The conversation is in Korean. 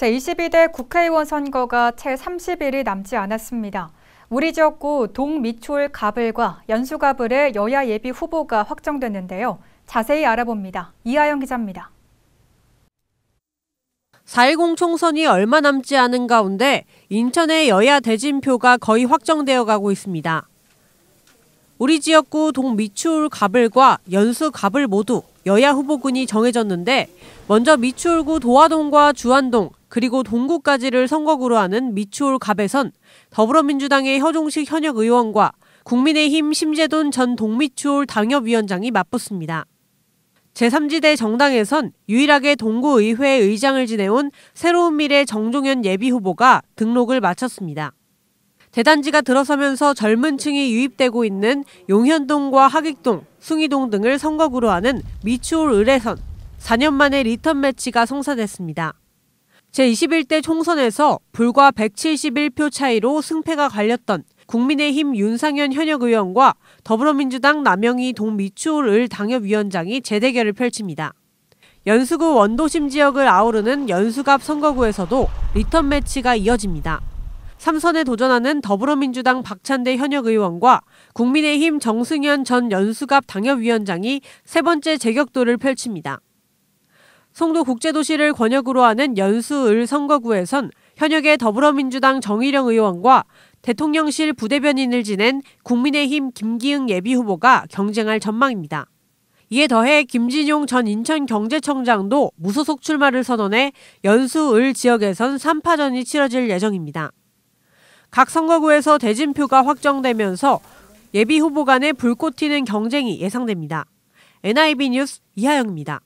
제22대 국회의원 선거가 채 30일이 남지 않았습니다. 우리 지역구 동미추홀 가을과연수가을의 여야 예비 후보가 확정됐는데요. 자세히 알아봅니다. 이하영 기자입니다. 4.10 총선이 얼마 남지 않은 가운데 인천의 여야 대진표가 거의 확정되어 가고 있습니다. 우리 지역구 동미추울가을과 연수 가을 모두 여야 후보군이 정해졌는데 먼저 미추울구 도화동과 주안동, 그리고 동구까지를 선거구로 하는 미추홀 갑에선 더불어민주당의 허종식 현역 의원과 국민의힘 심재돈 전 동미추홀 당협위원장이 맞붙습니다. 제3지대 정당에선 유일하게 동구의회 의장을 지내온 새로운 미래 정종현 예비후보가 등록을 마쳤습니다. 대단지가 들어서면서 젊은 층이 유입되고 있는 용현동과 하객동, 숭이동 등을 선거구로 하는 미추홀 의에선 4년 만에 리턴 매치가 성사됐습니다. 제21대 총선에서 불과 171표 차이로 승패가 갈렸던 국민의힘 윤상현 현역 의원과 더불어민주당 남영희 동미추홀을 당협위원장이 재대결을 펼칩니다. 연수구 원도심 지역을 아우르는 연수갑 선거구에서도 리턴 매치가 이어집니다. 3선에 도전하는 더불어민주당 박찬대 현역 의원과 국민의힘 정승현 전 연수갑 당협위원장이 세 번째 제격도를 펼칩니다. 송도 국제도시를 권역으로 하는 연수을 선거구에선 현역의 더불어민주당 정의령 의원과 대통령실 부대변인을 지낸 국민의힘 김기흥 예비후보가 경쟁할 전망입니다. 이에 더해 김진용 전 인천경제청장도 무소속 출마를 선언해 연수을 지역에선 3파전이 치러질 예정입니다. 각 선거구에서 대진표가 확정되면서 예비 후보 간의 불꽃 튀는 경쟁이 예상됩니다. NIB 뉴스 이하영입니다.